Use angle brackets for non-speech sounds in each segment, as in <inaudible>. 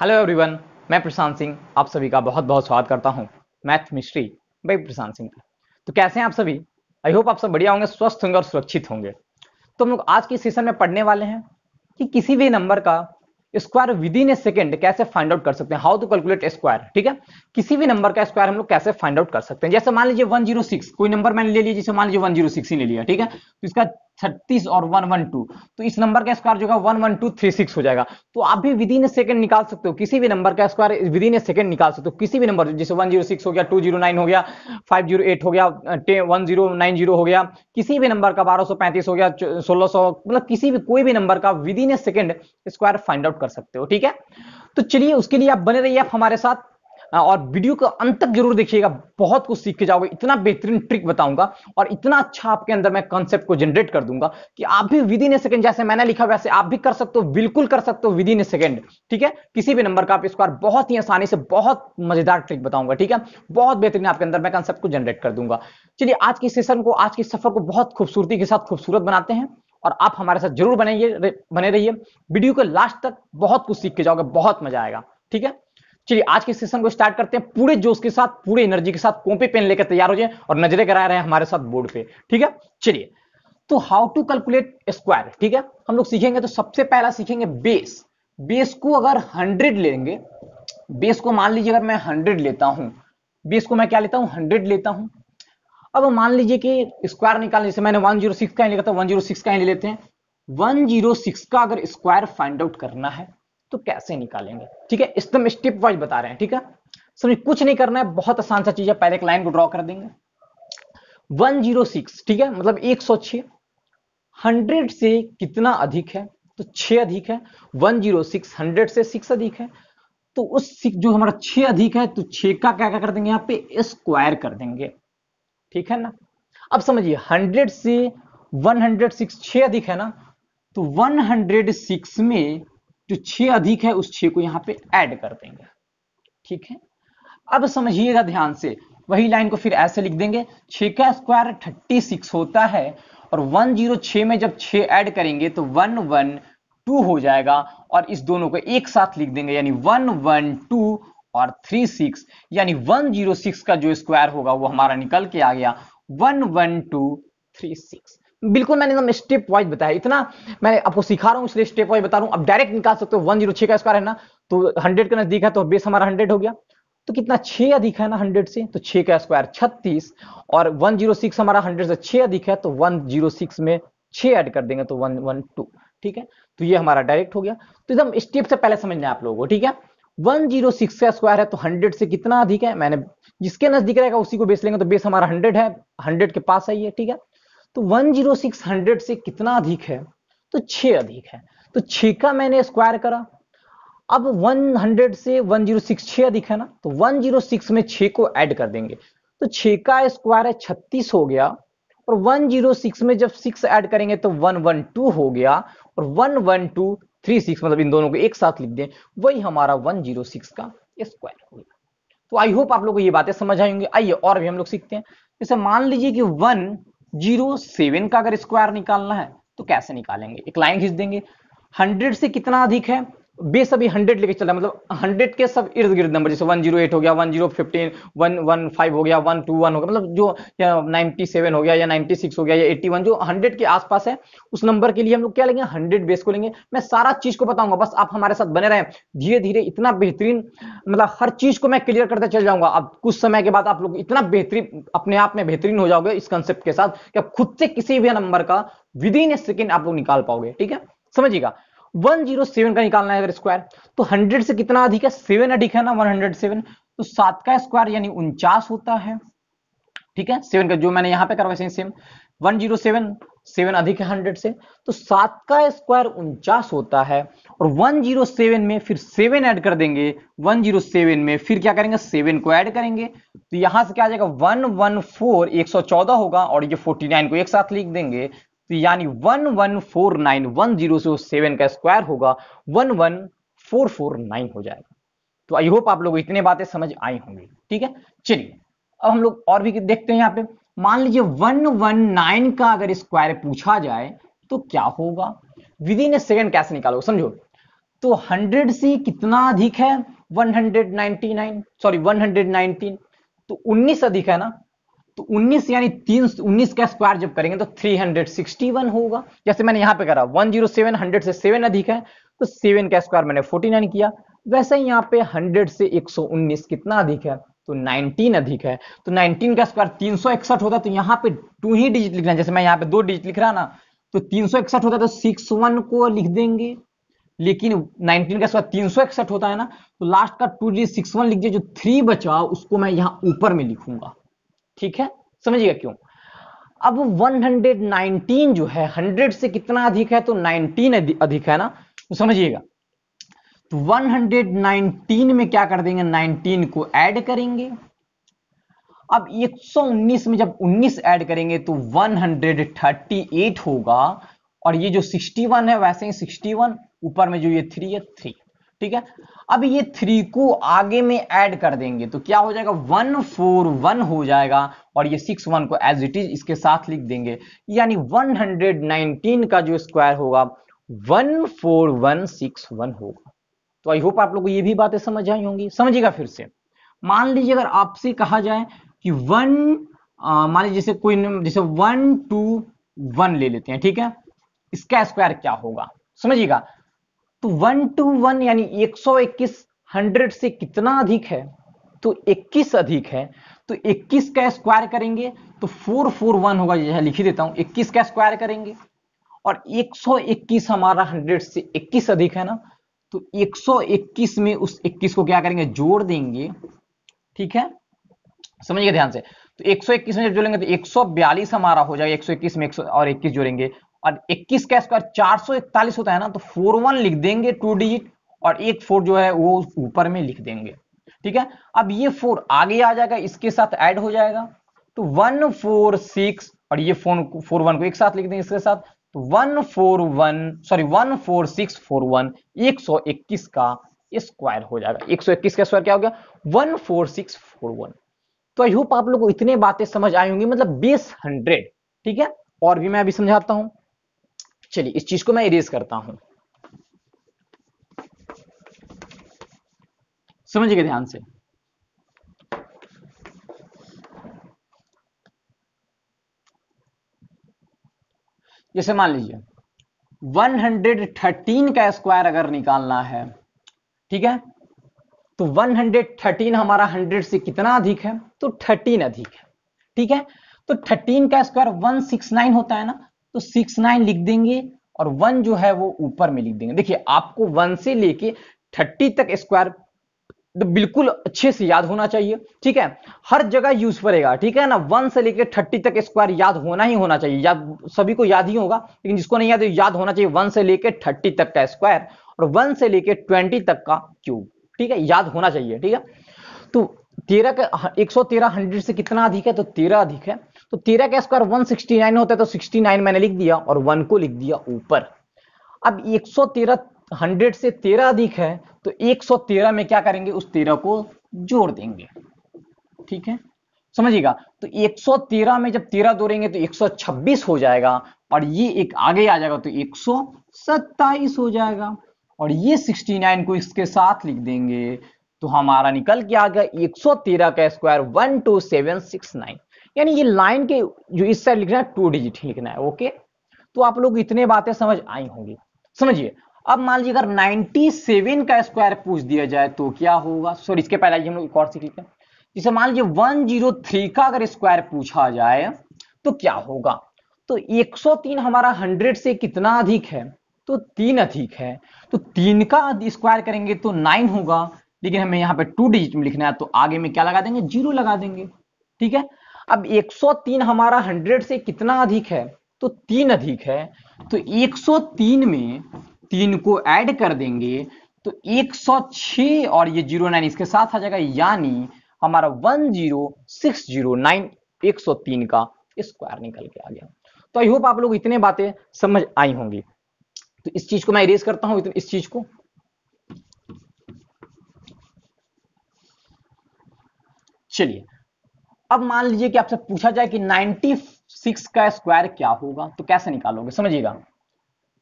hello everyone मैं प्रशांत सिंह आप सभी का बहुत बहुत स्वागत करता हूं मैथ मिस्ट्री भाई प्रशांत सिंह तो कैसे हैं आप सभी आई होप आप सब बढ़िया होंगे स्वस्थ होंगे और सुरक्षित होंगे तो हम लोग आज के सेशन में पढ़ने वाले हैं कि किसी भी नंबर का square with in a second कैसे फाइंड आउट कर सकते हैं हाउ टू कैलकुलेट स्क्वायर ठीक है किसी भी नंबर का स्क्वायर हम लोग कैसे फाइंड आउट कर सकते हैं जैसे मान लीजिए 106 कोई नंबर मैंने ले लिया जैसे मान लीजिए 106 ही ले लिया ठीक है तो इसका छत्तीस और वन वन टू तो इस नंबर का स्क्वायर जो है one one two three six हो जाएगा तो आप भी विद इन ए सेकंड निकाल सकते हो किसी भी नंबर का square with in a second निकाल सकते हो किसी भी नंबर जैसे वन जीरो सिक्स हो गया टू जीरो नाइन हो गया फाइव जीरो एट हो गया वन जीरो नाइन जीरो हो गया किसी भी नंबर का बारह सौ पैंतीस हो गया सोलह सौ मतलब किसी भी कोई भी नंबर का with in a second square find out कर सकते हो ठीक है तो चलिए उसके लिए आप बने रहिए आप हमारे साथ हाँ, और वीडियो का अंत तक जरूर देखिएगा बहुत कुछ सीख के जाओगे इतना बेहतरीन ट्रिक बताऊंगा और इतना अच्छा आपके अंदर मैं कॉन्सेप्ट को जनरेट कर दूंगा कि आप भी विद इन ए सेकेंड जैसे मैंने लिखा वैसे आप भी कर सकते हो बिल्कुल कर सकते हो विद इन ए सेकेंड ठीक है किसी भी नंबर का आप बार बहुत ही आसानी से बहुत मजेदार ट्रिक बताऊंगा ठीक है बहुत बेहतरीन आपके अंदर मैं कॉन्सेप्ट को जनरेट कर दूंगा चलिए आज के सेशन को आज के सफर को बहुत खूबसूरती के साथ खूबसूरत बनाते हैं और आप हमारे साथ जरूर बनाइए बने रहिए वीडियो को लास्ट तक बहुत कुछ सीख के जाओगे बहुत मजा आएगा ठीक है चलिए आज के सेशन को स्टार्ट करते हैं पूरे जोश के साथ पूरे एनर्जी के साथ कॉपी पेन लेकर तैयार हो जाए और नजरे करा रहे हैं हमारे साथ बोर्ड पे ठीक है चलिए तो हाउ टू कैलकुलेट स्क्वायर ठीक है हम लोग सीखेंगे तो सबसे पहला सीखेंगे बेस बेस को अगर हंड्रेड लेंगे बेस को मान लीजिए अगर मैं हंड्रेड लेता हूं बेस को मैं क्या लेता हूं हंड्रेड लेता हूं अब मान लीजिए कि स्क्वायर निकालने जैसे मैंने वन जीरो सिक्स का ही लेता वन जीरो सिक्स का ही ले लेते हैं वन जीरो सिक्स का अगर स्क्वायर फाइंड आउट करना है तो कैसे निकालेंगे ठीक है एकदम स्टेप वाइज बता रहे हैं ठीक है समझ कुछ नहीं करना है बहुत आसान सा चीज है पहले एक लाइन को ड्रॉ कर देंगे 106 ठीक है मतलब 106 100 से कितना अधिक है तो 6 अधिक है 106 100 से 6 अधिक है तो उस जो हमारा 6 अधिक है तो 6 का क्या क्या कर देंगे यहाँ पे स्क्वायर कर देंगे ठीक है ना अब समझिए 100 से 106 6 अधिक है ना तो 106 में जो छः अधिक है उस छे को यहां पे ऐड कर देंगे ठीक है अब समझिएगा ध्यान से वही लाइन को फिर ऐसे लिख देंगे छ का स्क्वायर थर्टी सिक्स होता है और वन जीरो छ में जब छ ऐड करेंगे तो वन वन टू हो जाएगा और इस दोनों को एक साथ लिख देंगे यानी वन वन टू और थ्री सिक्स यानी वन जीरो सिक्स का जो स्क्वायर होगा वो हमारा निकल के आ गया one one two three six बिल्कुल मैंने एकदम स्टेप वाइज बताया इतना मैं आपको सिखा रहा हूँ इसलिए स्टेप वाइज बता रहा हूँ आप डायरेक्ट निकाल सकते हो वन जीरो छह का स्क्वायर है ना तो हंड्रेड का नजदीक है तो बेस हमारा हंड्रेड हो गया तो कितना छह अधिक है ना हंड्रेड से तो छह का स्क्वायर छत्तीस और वन जीरो सिक्स हमारा हंड्रेड से छह अधिक है तो वन जीरो सिक्स में छह ऐड कर देंगे तो वन वन टू ठीक है तो ये हमारा डायरेक्ट हो गया तो एकदम स्टेप से पहले समझना है आप लोगों को ठीक है वन जीरो सिक्स का स्क्वायर है तो हंड्रेड से कितना अधिक है मैंने जिसके नजदीक रहेगा उसी को बेस लेंगे तो बेस हमारा हंड्रेड है हंड्रेड के पास है ये ठीक है तो 10600 से कितना अधिक है तो 6 अधिक है तो 6 का मैंने स्क्वायर करा अब 100 से 106 6 अधिक है ना तो 106 में 6 को ऐड कर देंगे तो 6 का स्क्वायर है छत्तीस हो गया और 106 में जब 6 ऐड करेंगे तो 112 हो गया और थ्री सिक्स मतलब इन दोनों को एक साथ लिख दें वही हमारा 106 का स्क्वायर हो गया तो आई होप आप लोग को ये बातें समझ आएंगे आइए और भी हम लोग सीखते हैं जैसे मान लीजिए कि वन जीरो सेवन का अगर स्क्वायर निकालना है तो कैसे निकालेंगे एक लाइन खींच देंगे हंड्रेड से कितना अधिक है बेस अभी हंड्रेड लेके चल रहा है मतलब हंड्रेड के सब इर्द गिर्द नंबर जैसे वन जीरो एट हो गया one zero fifteen one one five हो गया वन टू वन हो गया मतलब जो या सेवन हो गया या नाइन्टी सिक्स हो गया या एट्टी वन जो हंड्रेड के आसपास है उस नंबर के लिए हम लोग क्या लेंगे हंड्रेड बेस को लेंगे मैं सारा चीज को बताऊंगा बस आप हमारे साथ बने रहें धीरे धीरे इतना बेहतरीन मतलब हर चीज को मैं क्लियर करते चल जाऊंगा अब कुछ समय के बाद आप लोग इतना बेहतरीन अपने आप में बेहतरीन हो जाओगे इस कंसेप्ट के साथ कि खुद से किसी भी नंबर का विद इन ए सेकेंड आप लोग निकाल पाओगे ठीक है समझिएगा 107 का निकालना है अगर स्क्वायर तो 100 से कितना अधिक है सेवन अधिक है ना 107 तो सात का स्क्वायर यानी उनचास होता है ठीक है सेवन का जो मैंने यहां पे करवाया same one zero seven seven अधिक है हंड्रेड से तो सात का स्क्वायर उनचास होता है और वन जीरो सेवन में फिर सेवन ऐड कर देंगे वन जीरो सेवन में फिर क्या करेंगे सेवन को ऐड करेंगे तो यहां से क्या आ जाएगा वन वन फोर एक सौ चौदह होगा और ये फोर्टी नाइन को एक साथ लिख देंगे तो यानी one one four nine one zero से सेवन का स्क्वायर होगा one one four four nine हो जाएगा तो आई होप आप लोग इतने बातें समझ आई होंगी ठीक है चलिए अब हम लोग और भी देखते हैं यहाँ पे मान लीजिए वन वन नाइन का अगर स्क्वायर पूछा जाए तो क्या होगा विद इन ए सेकेंड कैसे निकालोगे समझो तो 100 से कितना अधिक है 199 सॉरी 119 तो 19 अधिक है ना तो 19 यानी तीन उन्नीस का स्क्वायर जब करेंगे तो 361 होगा जैसे मैंने यहाँ पे करा 107 100 से 7 अधिक है तो 7 का स्क्वायर मैंने 49 किया वैसे ही यहां पे 100 से 119 कितना अधिक है तो 19 अधिक है तो 19 का स्क्वायर तीन होता तो यहाँ पे टू ही डिजिट लिखना जैसे मैं यहाँ पे दो डिजिट लिख रहा ना तो तीन होता तो सिक्स को लिख देंगे लेकिन 19 का स्क्वायर तीन होता है ना तो लास्ट का टू जी सिक्स लिख दिया जो थ्री बचा उसको मैं यहाँ ऊपर में लिखूंगा ठीक है समझिएगा क्यों अब 119 जो है 100 से कितना अधिक है तो 19 अधिक है ना तो समझिएगा तो 119 में क्या कर देंगे 19 को ऐड करेंगे अब 119 में जब 19 ऐड करेंगे तो 138 होगा और ये जो 61 है वैसे ही 61 ऊपर में जो ये 3 है 3 ठीक है अब ये थ्री को आगे में ऐड कर देंगे तो क्या हो जाएगा वन फोर वन हो जाएगा और ये सिक्स वन को एज इट इज इसके साथ लिख देंगे यानी वन हंड्रेड नाइनटीन का जो स्क्वायर होगा one four one six one होगा तो आई होप आप लोग को ये भी बातें समझ आई होंगी समझिएगा फिर से मान लीजिए अगर आपसे कहा जाए कि वन मान लीजिए जैसे कोई जैसे वन टू वन ले लेते हैं ठीक है इसका स्क्वायर क्या होगा समझिएगा तो वन टू वन यानी 121 हंड्रेड से कितना अधिक है तो 21 अधिक है तो 21 का स्क्वायर करेंगे तो 441 होगा यह लिख देता हूं 21 का स्क्वायर करेंगे और 121 हमारा 100 से 21 अधिक है ना तो 121 में उस 21 को क्या करेंगे जोड़ देंगे ठीक है समझिएगा ध्यान से तो 121 में जब जोड़ेंगे तो 142 हमारा हो जाएगा 121 में 100 और 21 जोड़ेंगे और 21 का स्क्वायर चार होता है ना तो फोर वन लिख देंगे टू डिजिट और एक फोर जो है वो ऊपर में लिख देंगे ठीक है अब ये फोर आगे आ जाएगा इसके साथ ऐड हो जाएगा तो वन फोर सिक्स और ये फोन फोर वन को एक साथ लिख देंगे इसके साथ तो one four one sorry one four six four one एक सौ इक्कीस का स्क्वायर हो जाएगा एक सौ इक्कीस का स्क्वायर क्या हो गया one four six four one तो आई होप आप लोग को इतने बातें समझ आई होंगी मतलब बेस हंड्रेड ठीक है और भी मैं अभी समझाता हूं चलिए इस चीज को मैं इरेज करता हूं समझिए ध्यान से जैसे मान लीजिए 113 का स्क्वायर अगर निकालना है ठीक है तो 113 हमारा 100 से कितना अधिक है तो 13 अधिक है ठीक है तो 13 का स्क्वायर 169 होता है ना तो सिक्स नाइन लिख देंगे और वन जो है वो ऊपर में लिख देंगे देखिए आपको वन से लेके थर्टी तक स्क्वायर तो बिल्कुल अच्छे से याद होना चाहिए ठीक है हर जगह यूज करेगा ठीक है ना वन से लेकर थर्टी तक स्क्वायर याद होना ही होना चाहिए याद सभी को याद ही होगा लेकिन जिसको नहीं याद तो याद होना चाहिए वन से लेकर थर्टी तक का स्क्वायर और वन से लेकर ट्वेंटी तक का क्यूब ठीक है याद होना चाहिए ठीक है तो तेरह का हाँ, एक सौ तेरह हंड्रेड से कितना अधिक है तो तेरह अधिक है तो तेरह का स्क्वायर 169 होता है तो 69 मैंने लिख दिया और वन को लिख दिया ऊपर अब 113 100 से 13 अधिक है तो 113 में क्या करेंगे उस 13 को जोड़ देंगे ठीक है समझिएगा तो 113 में जब 13 जोड़ेंगे तो 126 हो जाएगा और ये एक आगे आ जाएगा तो 127 हो जाएगा और ये 69 को इसके साथ लिख देंगे तो हमारा निकल के आ गया तेरह का स्क्वायर नाइन यानी ये लाइन के जो इस साइड लिखना है टू डिजिट ही लिखना है ओके तो आप लोग इतने बातें समझ आई होंगी समझिए अब मान लीजिए अगर 97 का स्क्वायर पूछ दिया जाए तो क्या होगा सॉरी इसके पहले हम लोग एक और सीख लेते हैं जैसे मान लीजिए 103 का अगर स्क्वायर पूछा जाए तो क्या होगा तो 103 हमारा 100 से कितना अधिक है तो तीन अधिक है तो तीन का स्क्वायर करेंगे तो नाइन होगा लेकिन हमें यहाँ पे टू डिजिट में लिखना है तो आगे में क्या लगा देंगे जीरो लगा देंगे ठीक है अब 103 हमारा 100 से कितना अधिक है तो तीन अधिक है तो 103 में तीन को ऐड कर देंगे तो 106 और ये 09 नाइन इसके साथ आ जाएगा यानी हमारा 10609 103 का स्क्वायर निकल के आ गया तो आई होप आप लोग इतने बातें समझ आई होंगी तो इस चीज को मैं इरेज करता हूं इस चीज को चलिए अब मान लीजिए कि आपसे पूछा जाए कि 96 का स्क्वायर क्या होगा तो कैसे निकालोगे समझिएगा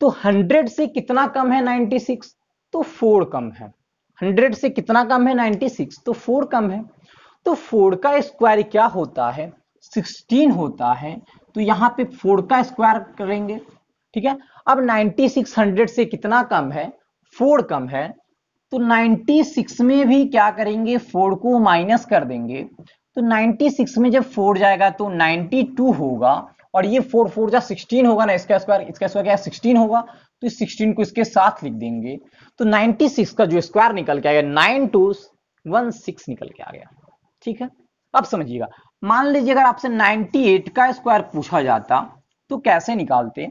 तो 100 से कितना कम है 96 तो 4 कम है 100 से कितना कम है 96 तो 4 कम है तो 4 का स्क्वायर क्या होता है 16 होता है तो यहां पे 4 का स्क्वायर करेंगे ठीक है अब 96 100 से कितना कम है 4 कम है तो 96 में भी क्या करेंगे 4 को माइनस कर देंगे तो 96 में जब 4 जाएगा तो 92 होगा और ये 4 4 जा 16 होगा ना इसका स्क्वायर इसका स्क्वायर क्या 16 होगा तो इस 16 को इसके साथ लिख देंगे तो 96 का जो स्क्वायर निकल के आ गया नाइन टू वन सिक्स निकल के आ गया ठीक है अब समझिएगा मान लीजिए अगर आपसे 98 का स्क्वायर पूछा जाता तो कैसे निकालते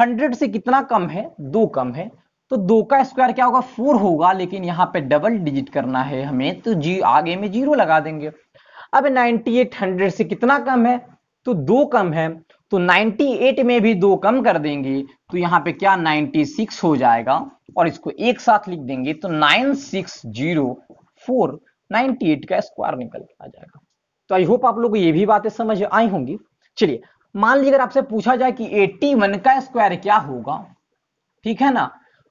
100 से कितना कम है दो कम है तो दो का स्क्वायर क्या होगा फोर होगा लेकिन यहाँ पे डबल डिजिट करना है हमें तो जी आगे में जीरो लगा देंगे अब 9800 से कितना कम है तो दो कम है तो 98 में भी दो कम कर देंगे तो यहाँ पे क्या 96 हो जाएगा और इसको एक साथ लिख देंगे तो 9604 98 का स्क्वायर निकल आ जाएगा तो आई होप आप लोग को ये भी बातें समझ आई होंगी चलिए मान लीजिए अगर आपसे पूछा जाए कि 81 का स्क्वायर क्या होगा ठीक है ना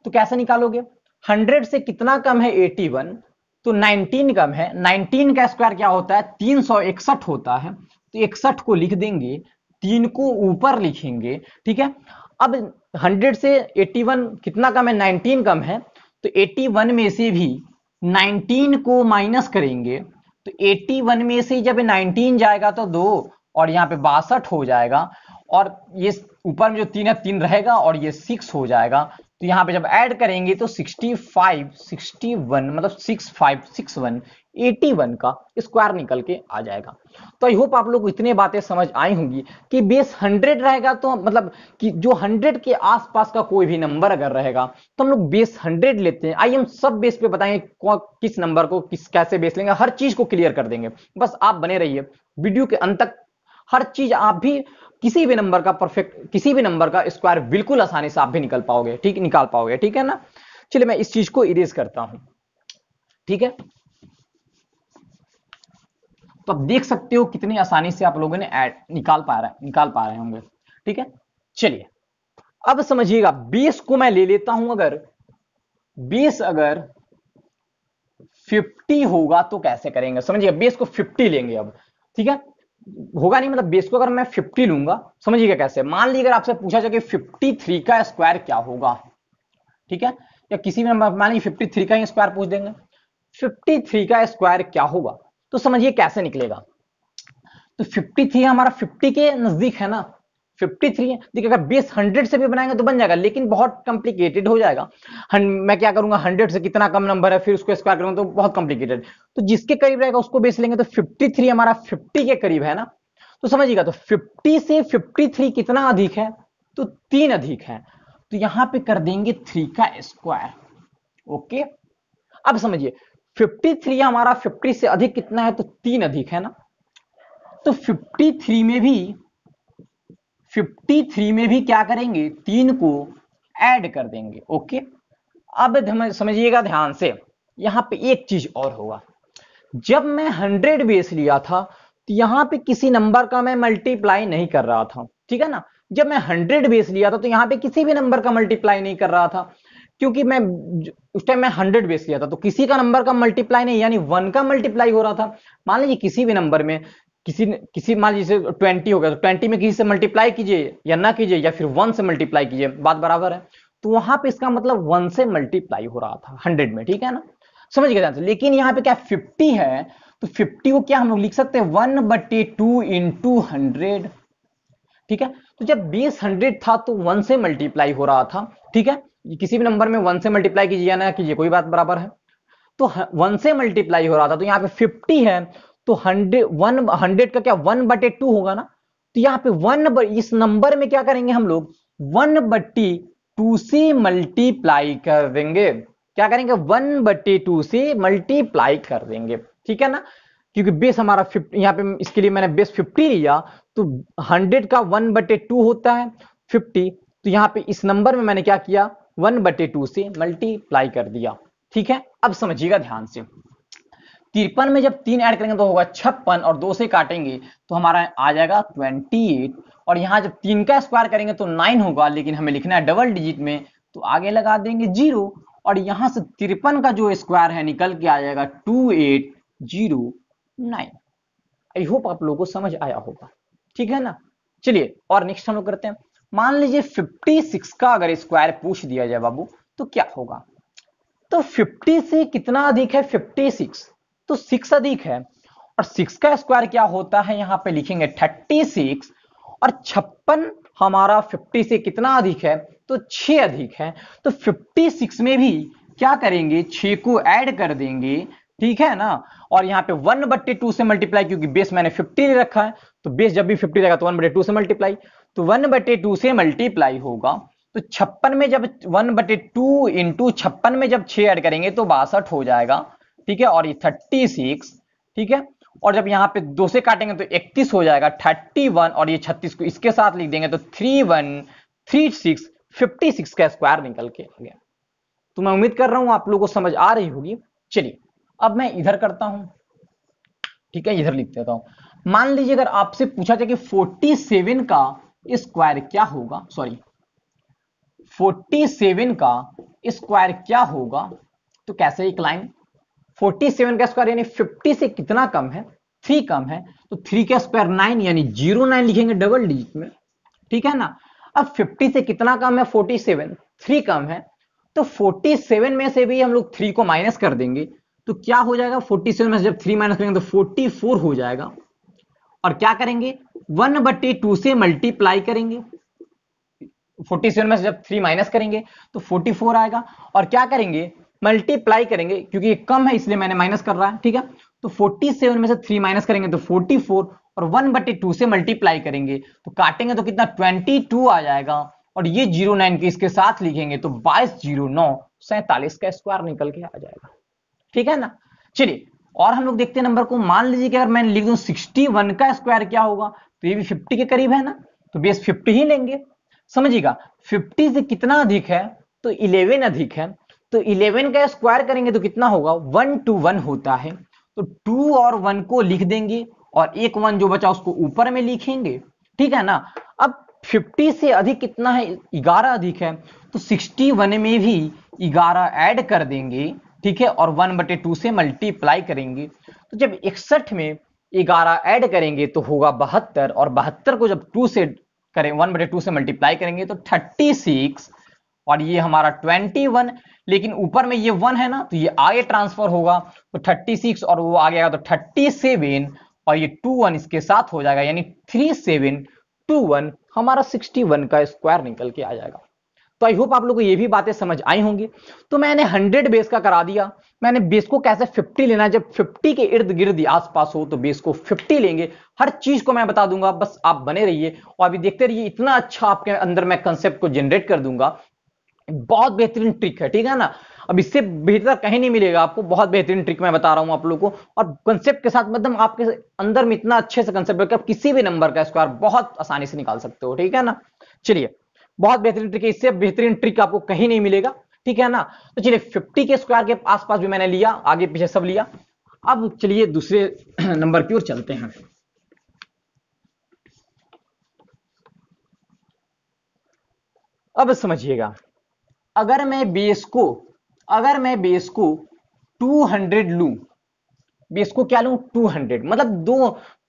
तो कैसे निकालोगे 100 से कितना कम है 81 तो 19 कम है 19 का स्क्वायर क्या होता है तीन होता है तो इकसठ को लिख देंगे तीन को ऊपर लिखेंगे ठीक है अब 100 से 81 कितना कम है 19 कम है तो 81 में से भी 19 को माइनस करेंगे तो 81 में से जब 19 जाएगा तो दो और यहाँ पे बासठ हो जाएगा और ये ऊपर में जो तीन है तीन रहेगा और ये सिक्स हो जाएगा तो यहाँ पे जब ऐड करेंगे तो 65, 61 मतलब 65, 61, 81 का स्क्वायर निकल के आ जाएगा तो आई होप आप लोग को इतने बातें समझ आई होंगी कि बेस 100 रहेगा तो मतलब कि जो 100 के आसपास का कोई भी नंबर अगर रहेगा तो हम लोग बेस 100 लेते हैं आई हम सब बेस पे बताएंगे किस नंबर को किस कैसे बेस लेंगे हर चीज को क्लियर कर देंगे बस आप बने रहिए वीडियो के अंत तक हर चीज आप भी किसी भी नंबर का परफेक्ट किसी भी नंबर का स्क्वायर बिल्कुल आसानी से आप भी निकल पाओगे ठीक निकाल पाओगे ठीक है ना चलिए मैं इस चीज को इरेज करता हूं ठीक है तो आप देख सकते हो कितनी आसानी से आप लोगों ने ऐड निकाल पा रहे निकाल पा रहे होंगे ठीक है चलिए अब समझिएगा बीस को मैं ले लेता हूं अगर बीस अगर 50 होगा तो कैसे करेंगे समझिए बेस को 50 लेंगे अब ठीक है होगा नहीं मतलब बेस को अगर मैं फिफ्टी लूंगा समझिएगा कैसे मान लीजिए अगर आपसे पूछा जाए कि फिफ्टी थ्री का स्क्वायर क्या होगा ठीक है या किसी में मान लीजिए फिफ्टी थ्री का ही स्क्वायर पूछ देंगे फिफ्टी थ्री का स्क्वायर क्या होगा तो समझिए कैसे निकलेगा तो फिफ्टी थ्री हमारा फिफ्टी के नजदीक है ना 53 है देखिए अगर बेस 100 से भी बनाएंगे तो बन जाएगा लेकिन बहुत कॉम्प्लिकेटेड हो जाएगा हन, मैं क्या करूंगा 100 से कितना कम नंबर है फिर उसको स्क्वायर करूंगा तो बहुत कॉम्प्लिकेटेड तो जिसके करीब रहेगा उसको बेस लेंगे तो 53 हमारा 50 के करीब है ना तो समझिएगा तो 50 से 53 कितना अधिक है तो तीन अधिक है तो यहां पर कर देंगे थ्री का स्क्वायर ओके अब समझिए 53 हमारा फिफ्टी से अधिक कितना है तो तीन अधिक है ना तो 53 में भी 53 में भी क्या करेंगे तीन को ऐड कर देंगे ओके अब समझिएगा ध्यान से यहां पे एक चीज और होगा जब मैं 100 बेस लिया था तो यहां पे किसी नंबर का मैं मल्टीप्लाई नहीं कर रहा था ठीक है ना जब मैं 100 बेस लिया था तो यहाँ पे किसी भी नंबर का मल्टीप्लाई नहीं कर रहा था क्योंकि मैं उस टाइम मैं 100 बेस लिया था तो किसी का नंबर का मल्टीप्लाई नहीं यानी वन का मल्टीप्लाई हो रहा था मान लीजिए किसी भी नंबर में किसी ने किसी मान लीजिए ट्वेंटी हो गया तो ट्वेंटी में किसी से मल्टीप्लाई कीजिए या ना कीजिए या फिर वन से मल्टीप्लाई कीजिए बात बराबर है तो वहां पे इसका मतलब वन से मल्टीप्लाई हो रहा था हंड्रेड में ठीक है ना समझ गया आंसर लेकिन यहाँ पे क्या फिफ्टी है तो फिफ्टी को क्या हम लोग लिख सकते हैं वन बटे टू इन टू हंड्रेड ठीक है तो जब बीस हंड्रेड था तो वन से मल्टीप्लाई हो रहा था ठीक है किसी भी नंबर में वन से मल्टीप्लाई कीजिए या ना कीजिए कोई बात बराबर है तो वन से मल्टीप्लाई हो रहा था तो यहाँ पे फिफ्टी है तो हंड्रेड वन हंड्रेड का क्या वन बटे टू होगा ना तो यहाँ पे वन इस नंबर में क्या करेंगे हम लोग वन बट्टी टू से मल्टीप्लाई कर देंगे क्या करेंगे वन बटे टू से मल्टीप्लाई कर देंगे ठीक है ना क्योंकि बेस हमारा फिफ्टी यहाँ पे इसके लिए मैंने बेस फिफ्टी लिया तो हंड्रेड का वन बटे टू होता है फिफ्टी तो यहाँ पे इस नंबर में मैंने क्या किया वन बटे टू से मल्टीप्लाई कर दिया ठीक है अब समझिएगा ध्यान से तिरपन में जब तीन ऐड करेंगे तो होगा छप्पन और दो से काटेंगे तो हमारा आ जाएगा ट्वेंटी एट और यहाँ जब तीन का स्क्वायर करेंगे तो नाइन होगा लेकिन हमें लिखना है डबल डिजिट में तो आगे लगा देंगे जीरो और यहाँ से तिरपन का जो स्क्वायर है निकल के आ जाएगा two eight zero nine I hope आप लोगों को समझ आया होगा ठीक है ना चलिए और नेक्स्ट हम लोग करते हैं मान लीजिए सिक्स का अगर स्क्वायर पूछ दिया जाए बाबू तो क्या होगा तो 50 से कितना अधिक है 56 तो सिक्स अधिक है और सिक्स का स्क्वायर क्या होता है यहां पे लिखेंगे थर्टी सिक्स और छप्पन हमारा फिफ्टी से कितना अधिक है तो छ अधिक है तो फिफ्टी सिक्स में भी क्या करेंगे छ को ऐड कर देंगे ठीक है ना और यहाँ पे वन बट्टे टू से मल्टीप्लाई क्योंकि बेस मैंने फिफ्टी रखा है तो बेस जब भी फिफ्टी रहेगा तो वन बटे टू से मल्टीप्लाई तो वन बटे टू से मल्टीप्लाई होगा तो छप्पन में जब वन बटे टू इंटू छप्पन में जब छह ऐड करेंगे तो बासठ हो जाएगा ठीक है और ये थर्टी सिक्स ठीक है और जब यहाँ पे दो से काटेंगे तो इकतीस हो जाएगा थर्टी वन और ये छत्तीस को इसके साथ लिख देंगे तो three one three six fifty six का स्क्वायर निकल के आ गया तो मैं उम्मीद कर रहा हूं आप लोगों को समझ आ रही होगी चलिए अब मैं इधर करता हूं ठीक है इधर लिख देता हूं मान लीजिए अगर आपसे पूछा जाए कि 47 का स्क्वायर क्या होगा सॉरी 47 का स्क्वायर क्या होगा तो कैसे एक लाइन फोर्टी सेवन का स्क्वायर यानी फिफ्टी से कितना कम है थ्री कम है तो थ्री का स्क्वायर नाइन यानी जीरो नाइन लिखेंगे डबल डिजिट में ठीक है ना अब फिफ्टी से कितना कम है फोर्टी सेवन थ्री कम है तो फोर्टी सेवन में से भी हम लोग थ्री को माइनस कर देंगे तो क्या हो जाएगा फोर्टी सेवन में से जब थ्री माइनस करेंगे तो फोर्टी फोर हो जाएगा और क्या करेंगे वन बटे टू से मल्टीप्लाई करेंगे 47 में से जब थ्री माइनस करेंगे तो 44 आएगा और क्या करेंगे मल्टीप्लाई करेंगे क्योंकि ये कम है इसलिए मैंने माइनस कर रहा है ठीक है तो 47 में से 3 माइनस करेंगे तो 44 और 1 बटे टू से मल्टीप्लाई करेंगे तो काटेंगे तो कितना 22 आ जाएगा और ये जीरो नाइन के इसके साथ लिखेंगे तो बाईस जीरो नौ सैतालीस का स्क्वायर निकल के आ जाएगा ठीक है ना चलिए और हम लोग देखते हैं नंबर को मान लीजिए कि अगर मैं लिख दूं वन का स्क्वायर क्या होगा तो ये भी फिफ्टी के करीब है ना तो बेस फिफ्टी ही लेंगे समझिएगा फिफ्टी से कितना अधिक है तो इलेवन अधिक है तो 11 का स्क्वायर करेंगे तो कितना होगा वन टू वन होता है तो टू और वन को लिख देंगे और एक वन जो बचा उसको ऊपर में लिखेंगे ठीक है ना अब 50 से अधिक कितना है ग्यारह अधिक है तो 61 में भी ग्यारह ऐड कर देंगे ठीक है और वन बटे टू से मल्टीप्लाई करेंगे तो जब इकसठ में ग्यारह ऐड करेंगे तो होगा बहत्तर और बहत्तर को जब टू से करें वन बटे टू से मल्टीप्लाई करेंगे तो थर्टी सिक्स और ये हमारा 21 लेकिन ऊपर में ये वन है ना तो ये आगे ट्रांसफर होगा तो 36 और वो आगे आएगा तो 37 और ये 21 इसके साथ हो जाएगा यानी 3721 हमारा 61 का स्क्वायर निकल के आ जाएगा तो आई होप आप लोगों को ये भी बातें समझ आई होंगी तो मैंने 100 बेस का करा दिया मैंने बेस को कैसे 50 लेना जब 50 के इर्द गिर्द आसपास हो तो बेस को 50 लेंगे हर चीज को मैं बता दूंगा बस आप बने रहिए और अभी देखते रहिए इतना अच्छा आपके अंदर मैं कंसेप्ट को जनरेट कर दूंगा बहुत बेहतरीन ट्रिक है ठीक है ना अब इससे बेहतर कहीं नहीं मिलेगा आपको बहुत बेहतरीन ट्रिक मैं बता रहा हूं आप लोगों को और कंसेप्ट के साथ मतलब आपके अंदर में इतना अच्छे से कंसेप्ट कि आप किसी भी नंबर का स्क्वायर बहुत आसानी से निकाल सकते हो ठीक है ना चलिए बहुत बेहतरीन ट्रिक है इससे बेहतरीन ट्रिक आपको कहीं नहीं मिलेगा ठीक है ना तो चलिए फिफ्टी के स्क्वायर के आसपास भी मैंने लिया आगे पीछे सब लिया अब चलिए दूसरे नंबर <clears throat> की ओर चलते हैं अब समझिएगा अगर मैं बेस को अगर मैं बेस को 200 लू बेस को क्या लू 200 मतलब दो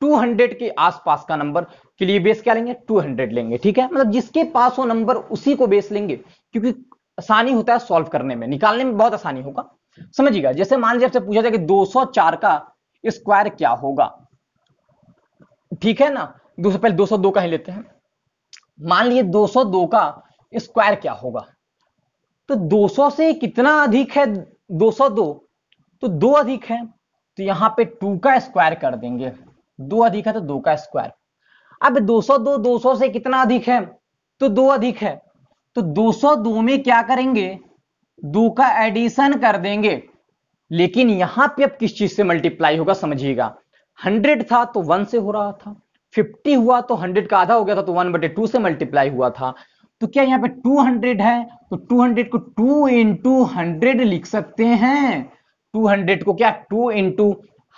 200 के आसपास का नंबर के लिए बेस क्या लेंगे 200 लेंगे ठीक है मतलब जिसके पास वो नंबर उसी को बेस लेंगे क्योंकि आसानी होता है सॉल्व करने में निकालने में बहुत आसानी होगा समझिएगा जैसे मान लीजिए आपसे पूछा जाए कि 204 का स्क्वायर क्या होगा ठीक है ना दूसरे पहले 202 का ही लेते हैं मान लीजिए 202 का स्क्वायर क्या होगा तो 200 से कितना अधिक है 202 तो दो अधिक है तो यहां पे टू का स्क्वायर कर देंगे दो अधिक है तो दो का स्क्वायर अब 202 200 से कितना अधिक है तो दो अधिक है तो 202 में क्या करेंगे दो का एडिशन कर देंगे लेकिन यहां पे अब किस चीज से मल्टीप्लाई होगा समझिएगा 100 था तो 1 से हो रहा था 50 हुआ तो 100 का आधा हो गया था तो 1 बटे टू से मल्टीप्लाई हुआ था तो क्या यहाँ पे 200 है तो 200 को 2 इंटू हंड्रेड लिख सकते हैं 200 को क्या 2 इंटू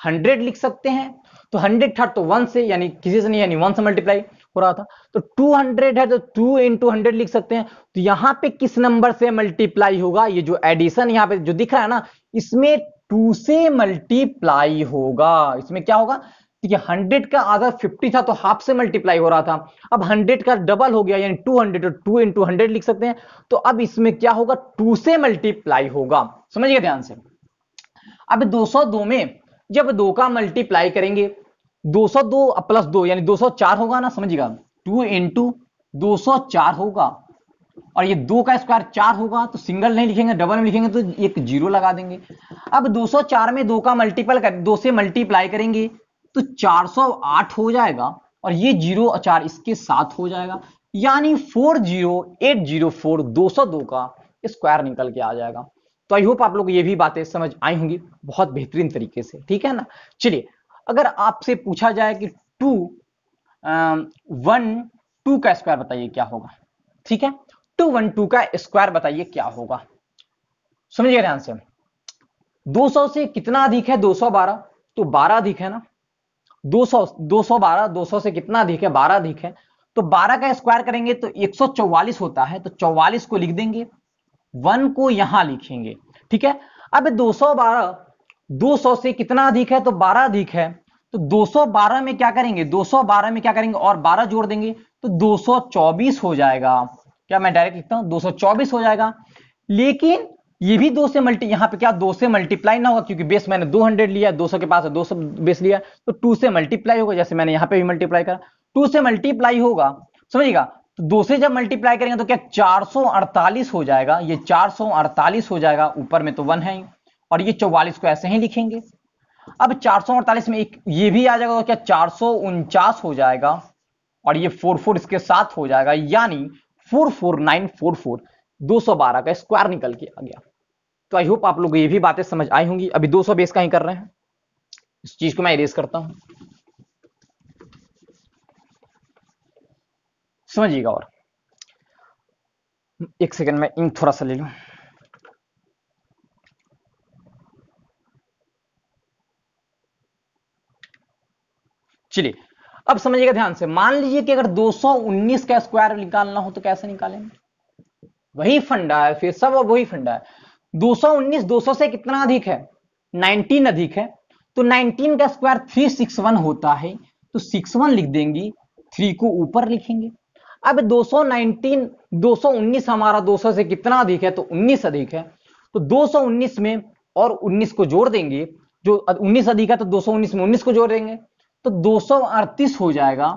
हंड्रेड लिख सकते हैं तो हंड्रेड था तो वन से यानी किसी से नहीं यानी वन से मल्टीप्लाई हो रहा था तो 200 है तो 2 इंटू हंड्रेड लिख सकते हैं तो यहाँ पे किस नंबर से मल्टीप्लाई होगा ये जो एडिशन यहाँ पे जो दिख रहा है ना इसमें टू से मल्टीप्लाई होगा इसमें क्या होगा तो ये 100 का अगर 50 था तो हाफ से मल्टीप्लाई हो रहा था अब 100 का डबल हो गया यानी 200 और टू इंटू हंड्रेड लिख सकते हैं तो अब इसमें क्या होगा 2 से मल्टीप्लाई होगा समझिए ध्यान से अब 202 में जब 2 का मल्टीप्लाई करेंगे 202 प्लस दो यानी 204 होगा ना समझिएगा 2 इंटू दो होगा और ये दो का स्क्वायर चार होगा तो सिंगल नहीं लिखेंगे डबल में लिखेंगे तो एक जीरो लगा देंगे अब 204 में दो का मल्टीपल कर दो से मल्टीप्लाई करेंगे तो 408 हो जाएगा और ये जीरो अचार इसके साथ हो जाएगा यानी four zero eight zero four दो सौ दो का स्क्वायर निकल के आ जाएगा तो आई होप आप लोग ये भी बातें समझ आई होंगी बहुत बेहतरीन तरीके से ठीक है ना चलिए अगर आपसे पूछा जाए कि टू वन टू का स्क्वायर बताइए क्या होगा ठीक है टू वन टू का स्क्वायर बताइए क्या होगा समझिए ध्यान से 200 से कितना अधिक है 212 तो 12 अधिक है ना 200 212 200 से कितना अधिक है 12 अधिक है तो 12 का स्क्वायर करेंगे तो 144 होता है तो 44 को लिख देंगे वन को यहां लिखेंगे ठीक है अब 212 200 से कितना अधिक है तो 12 अधिक है तो 212 में क्या करेंगे 212 में क्या करेंगे और 12 जोड़ देंगे तो 224 हो जाएगा क्या मैं डायरेक्ट लिखता हूं 224 हो जाएगा लेकिन ये भी दो से मल्टी यहाँ पे क्या दो से मल्टीप्लाई ना होगा क्योंकि बेस मैंने 200 लिया दो के पास है दो सौ बेस लिया तो टू से मल्टीप्लाई होगा जैसे मैंने यहाँ पे भी मल्टीप्लाई करा टू से मल्टीप्लाई होगा समझिएगा तो दो से जब मल्टीप्लाई करेंगे तो क्या 448 हो जाएगा ये 448 हो जाएगा ऊपर में तो वन है और ये चौवालीस को ऐसे ही लिखेंगे अब चार में एक ये भी आ जाएगा तो क्या चार हो जाएगा और ये फोर फोर इसके साथ हो जाएगा यानी four four nine four four दो सौ बारह का स्क्वायर निकल के आ गया तो आई होप आप लोग ये भी बातें समझ आई होंगी अभी 200 बेस का ही कर रहे हैं इस चीज को मैं इरेज करता हूं समझिएगा और एक सेकंड में इंक थोड़ा सा ले लू चलिए अब समझिएगा ध्यान से मान लीजिए कि अगर 219 का स्क्वायर निकालना हो तो कैसे निकालेंगे वही फंडा है फिर सब वही फंडा है 219 सौ से कितना अधिक है 19 अधिक है तो 19 का स्क्वायर 361 होता है तो 61 लिख देंगी 3 को ऊपर लिखेंगे अब 219 219 हमारा 200 से कितना अधिक है तो 19 अधिक है तो 219 में और 19 को जोड़ देंगे जो 19 अधिक है तो 219 में 19 को जोड़ देंगे तो अड़तीस हो जाएगा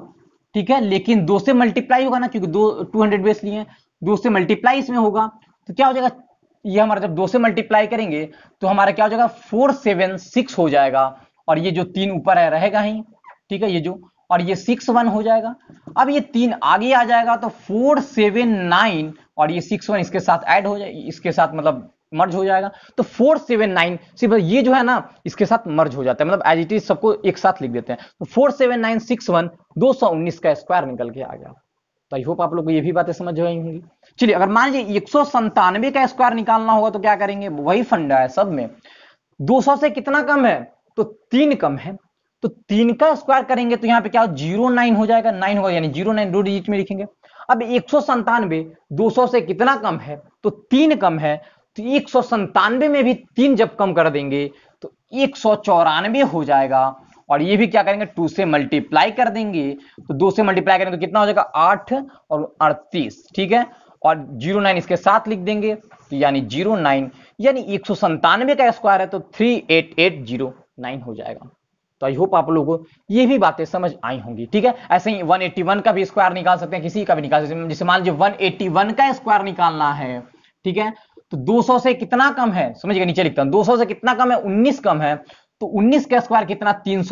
ठीक है लेकिन दो से मल्टीप्लाई होगा ना क्योंकि दो टू हंड्रेड बेस लिए दो से मल्टीप्लाई इसमें होगा तो क्या हो जाएगा ये हमारा जब दो से मल्टीप्लाई करेंगे तो हमारा क्या हो जाएगा फोर सेवन सिक्स हो जाएगा और ये जो तीन ऊपर है रहेगा ही ठीक है ये जो और ये सिक्स वन हो जाएगा अब ये तीन आगे आ जाएगा तो फोर सेवन नाइन और ये सिक्स वन इसके साथ ऐड हो जाए इसके साथ मतलब मर्ज हो जाएगा तो फोर सेवन नाइन सिर्फ ये जो है ना इसके साथ मर्ज हो जाता है मतलब एज इट इज सबको एक साथ लिख देते हैं तो four seven nine six one दो सौ उन्नीस का स्क्वायर निकल के आ गया तो आई होप आप लोग ये भी बातें समझ गई होंगी चलिए अगर मान लीजिए एक का स्क्वायर निकालना होगा तो क्या करेंगे वही फंडा है सब में 200 से कितना कम है तो तीन कम है तो तीन का स्क्वायर करेंगे तो यहाँ पे क्या जीरो नाइन हो जाएगा नाइन होगा यानी जीरो नाइन दो डिजिट में लिखेंगे अब एक सौ संतानवे दो सौ से कितना कम है तो तीन कम है तो एक सौ संतानवे में भी तीन जब कम कर देंगे तो एक सौ चौरानवे हो जाएगा और ये भी क्या करेंगे टू से मल्टीप्लाई कर देंगे तो दो से मल्टीप्लाई करेंगे तो कितना हो जाएगा आठ और अड़तीस ठीक है और जीरो नाइन इसके साथ लिख देंगे तो यानी जीरो नाइन यानी एक सौ संतानवे का स्क्वायर है तो three eight eight zero nine हो जाएगा तो आई होप आप लोगों को ये भी बातें समझ आई होंगी ठीक है ऐसे ही वन एट्टी वन का भी स्क्वायर निकाल सकते हैं किसी का भी निकाल सकते हैं जैसे मान लीजिए वन एट्टी वन का स्क्वायर निकालना है ठीक है तो 200 से कितना कम है समझिएगा नीचे लिखता हूं 200 से कितना कम है 19 कम है तो 19 का स्क्वायर कितना तीन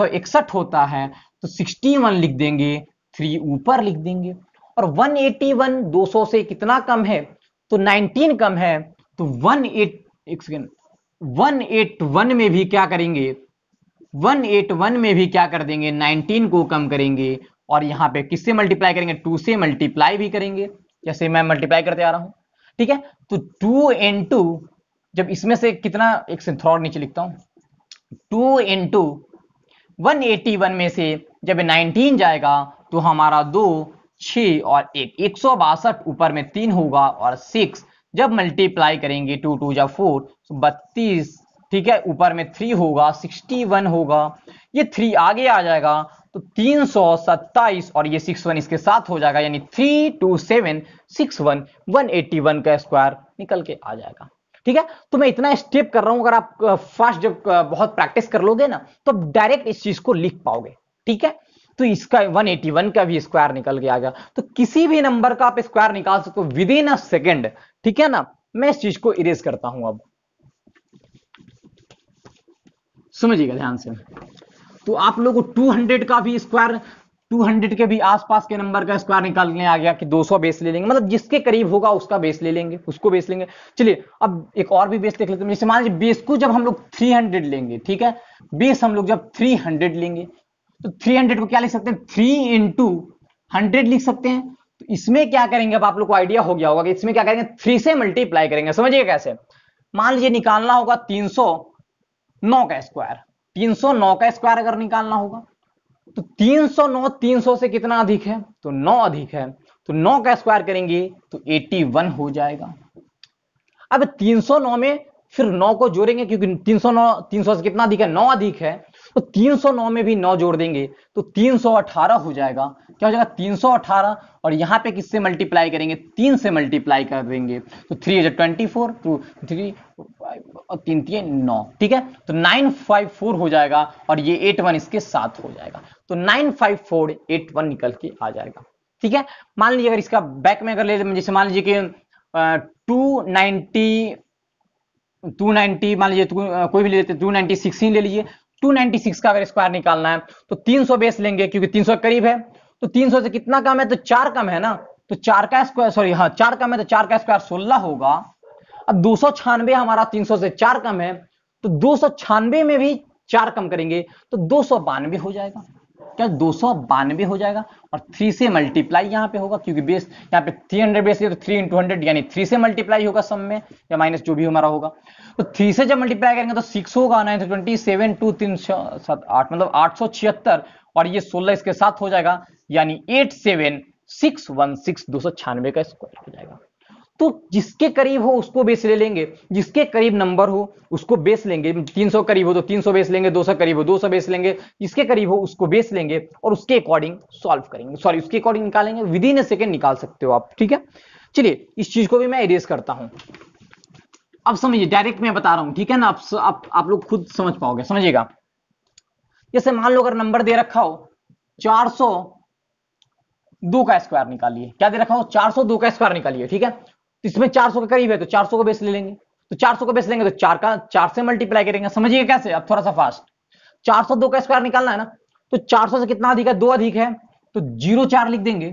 होता है तो 61 लिख देंगे थ्री ऊपर लिख देंगे और 181 200 से कितना कम है तो 19 कम है तो 18 वन एट वन में भी क्या करेंगे 181 में भी क्या कर देंगे 19 को कम करेंगे और यहां पे किससे मल्टीप्लाई करेंगे 2 से मल्टीप्लाई भी करेंगे जैसे मैं मल्टीप्लाई करते आ रहा हूं ठीक है तो टू एन टू जब इसमें से कितना एक से थ्रॉड नीचे लिखता हूं two in two one eighty one में से जब नाइनटीन जाएगा तो हमारा दो छ और एक एक सौ बासठ ऊपर में तीन होगा और सिक्स जब मल्टीप्लाई करेंगे टू टू या फोर तो बत्तीस ठीक है ऊपर में थ्री होगा सिक्सटी वन होगा ये थ्री आगे आ जाएगा तो तीन सौ सत्ताईस और ये सिक्स वन इसके साथ हो जाएगा यानी three two seven six one one eighty one का स्क्वायर निकल के आ जाएगा ठीक है तो मैं इतना स्टेप कर रहा हूं अगर आप फास्ट जब बहुत प्रैक्टिस कर लोगे ना तो आप डायरेक्ट इस चीज को लिख पाओगे ठीक है तो इसका 181 का भी स्क्वायर निकल के आ गया तो किसी भी नंबर का आप स्क्वायर निकाल सकते हो विद इन अ सेकेंड ठीक है ना मैं इस चीज को इरेज करता हूं अब समझिएगा ध्यान से तो आप लोगों को 200 का भी स्क्वायर 200 के भी आसपास के नंबर का स्क्वायर निकालने आ गया कि 200 बेस ले लेंगे मतलब जिसके करीब होगा उसका बेस ले लेंगे उसको बेस लेंगे चलिए अब एक और भी बेस देख लेते हैं जैसे मान लीजिए बेस को जब हम लोग 300 लेंगे ठीक है बेस हम लोग जब 300 लेंगे तो 300 को क्या लिख सकते हैं थ्री इंटू हंड्रेड लिख सकते हैं तो इसमें क्या करेंगे अब आप लोग को आइडिया हो गया होगा कि इसमें क्या करेंगे थ्री से मल्टीप्लाई करेंगे समझिए कैसे मान लीजिए निकालना होगा तीन सौ नौ का स्क्वायर तीन सौ नौ का स्क्वायर अगर निकालना होगा तो 309 300 से कितना अधिक है तो 9 अधिक है तो 9 का स्क्वायर करेंगे तो 81 हो जाएगा अब 309 में फिर 9 को जोड़ेंगे क्योंकि 309 300 से कितना अधिक है 9 अधिक है तो 309 में भी 9 जोड़ देंगे तो 318 हो जाएगा क्या हो जाएगा 318 और यहां पे किससे मल्टीप्लाई करेंगे तीन से मल्टीप्लाई कर देंगे तो थ्री हजार ट्वेंटी फोर टू थ्री और तीन तीन नौ ठीक है तो नाइन फाइव फोर हो जाएगा और ये एट वन इसके साथ हो जाएगा तो 95481 निकल के आ जाएगा ठीक है मान लीजिए अगर इसका बैक में अगर ले जैसे मान लीजिए कि टू नाइनटी टू नाइनटी मान लीजिए कोई भी ले लेते टू नाइनटी सिक्स ही ले लीजिए टू नाइनटी सिक्स का अगर स्क्वायर निकालना है तो तीन सौ बेस लेंगे क्योंकि तीन सौ करीब है तो तीन सौ से कितना कम है तो चार कम है ना तो चार का स्क्वायर सॉरी हाँ चार कम है तो चार का स्क्वायर सोलह होगा अब दो सौ छियानवे हमारा तीन सौ से चार कम है तो दो सौ छियानवे में भी चार कम करेंगे तो दो सौ बानवे हो जाएगा क्या दो बानवे हो जाएगा और थ्री से मल्टीप्लाई यहाँ पे होगा क्योंकि बेस यहाँ पे थ्री हंड्रेड बेस तो थ्री इंटू हंड्रेड यानी थ्री से मल्टीप्लाई होगा सम में या माइनस जो भी हमारा होगा तो थ्री से जब मल्टीप्लाई करेंगे तो सिक्स होगा नाइन सौ ट्वेंटी सेवन टू तीन सात आठ मतलब आठ सौ छिहत्तर और ये सोलह इसके साथ हो जाएगा यानी eight seven six one six दो सौ छियानवे का स्क्वायर हो जाएगा तो जिसके करीब हो उसको बेस ले लेंगे जिसके करीब नंबर हो उसको बेस लेंगे 300 करीब हो तो 300 बेस लेंगे 200 करीब हो 200 बेस लेंगे जिसके करीब हो उसको बेस लेंगे और उसके अकॉर्डिंग सॉल्व करेंगे सॉरी उसके अकॉर्डिंग निकालेंगे विद इन ए सेकेंड निकाल सकते हो आप ठीक है चलिए इस चीज को भी मैं इरेज करता हूं अब समझिए डायरेक्ट मैं बता रहा हूं ठीक है ना आप, आप, आप लोग खुद समझ पाओगे समझिएगा जैसे मान लो अगर नंबर दे रखा हो चार दो का स्क्वायर निकालिए क्या दे रखा हो चार सौ दो का स्क्वायर निकालिए ठीक है तो इसमें 400 के करीब है तो 400 को बेस ले लेंगे तो 400 को बेस लेंगे तो चार का चार से मल्टीप्लाई करेंगे समझिए कैसे अब थोड़ा सा फास्ट 402 का स्क्वायर निकालना है ना तो 400 से कितना अधिक है दो अधिक है तो जीरो चार लिख देंगे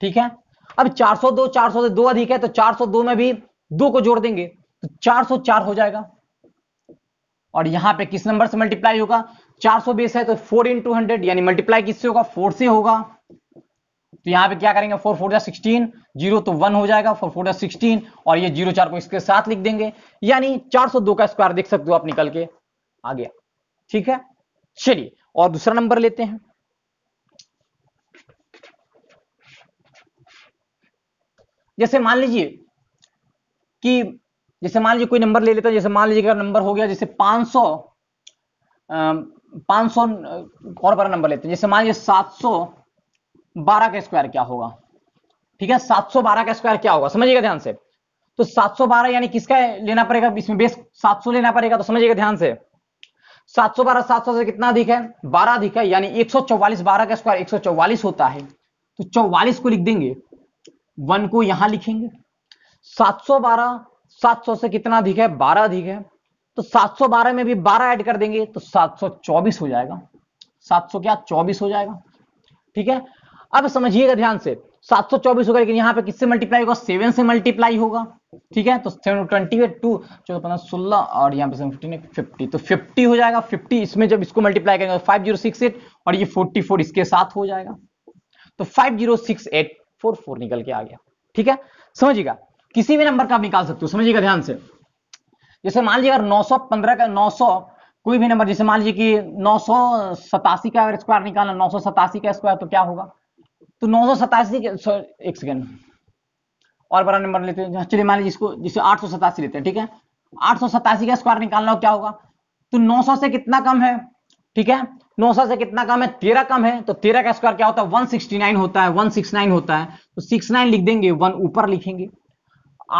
ठीक है अब 402 400 से दो अधिक है तो 402 में भी दो को जोड़ देंगे तो चार हो जाएगा और यहां पर किस नंबर से मल्टीप्लाई होगा 400 बेस है तो 4 इंटू हंड्रेड यानी मल्टीप्लाई किससे होगा फोर से होगा तो यहां पर क्या करेंगे फोर फोर जा सिक्सटीन जीरो तो वन हो जाएगा फोर फोर सिक्सटीन और ये जीरो चार को इसके साथ लिख देंगे यानी चार सौ दो का स्क्वायर देख सकते हो आप निकल के आ गया ठीक है चलिए और दूसरा नंबर लेते हैं जैसे मान लीजिए कि जैसे मान लीजिए कोई नंबर ले लेता है जैसे मान लीजिए नंबर हो गया जैसे 500 सौ और बड़ा नंबर लेते हैं जैसे मान लीजिए 712 का स्क्वायर क्या होगा ठीक है 712 का स्क्वायर क्या होगा समझिएगा ध्यान से तो 712 यानी किसका लेना पड़ेगा इसमें बेस 700 लेना पड़ेगा तो समझिएगा ध्यान से 712 700 से कितना अधिक है 12 अधिक है यानी 144 12 का स्क्वायर 144 होता है तो 44 को लिख देंगे वन को यहां लिखेंगे 712 700 से कितना अधिक है 12 अधिक है तो 712 में भी 12 ऐड कर देंगे तो 724 हो जाएगा 700 क्या 24 हो जाएगा ठीक है अब समझिएगा ध्यान से सात सौ चौबीस होगा लेकिन यहाँ पे किससे मल्टीप्लाई होगा सेवन से मल्टीप्लाई होगा ठीक है तो सेवन ट्वेंटी टू चौदह पंद्रह सोलह और यहाँ पे सेवन फिफ्टीन फिफ्टी तो फिफ्टी हो जाएगा फिफ्टी इसमें जब इसको मल्टीप्लाई करेंगे फाइव जीरो सिक्स एट और ये फोर्टी फोर इसके साथ हो जाएगा तो five zero six eight four four निकल के आ गया ठीक है समझिएगा किसी भी नंबर का आप निकाल सकते हो समझिएगा ध्यान से जैसे मान लीजिए अगर नौ सौ पंद्रह का नौ सौ कोई भी नंबर जैसे मान लीजिए कि नौ सौ सतासी का अगर स्क्वायर निकालना नौ सौ सतासी का स्क्वायर तो क्या होगा तो नौ सौ सतासी एक सेकेंड और बड़ा नंबर लेते हैं चलिए मान लीजिए इसको जिसे आठ सौ सतासी लेते हैं ठीक है आठ सौ सतासी का स्क्वायर निकालना हो क्या होगा तो नौ सौ से कितना कम है ठीक है नौ सौ से कितना कम है तेरह कम है तो तेरह का स्क्वायर क्या होता है वन सिक्सटी नाइन होता है वन सिक्स नाइन होता है तो सिक्स नाइन लिख देंगे वन ऊपर लिखेंगे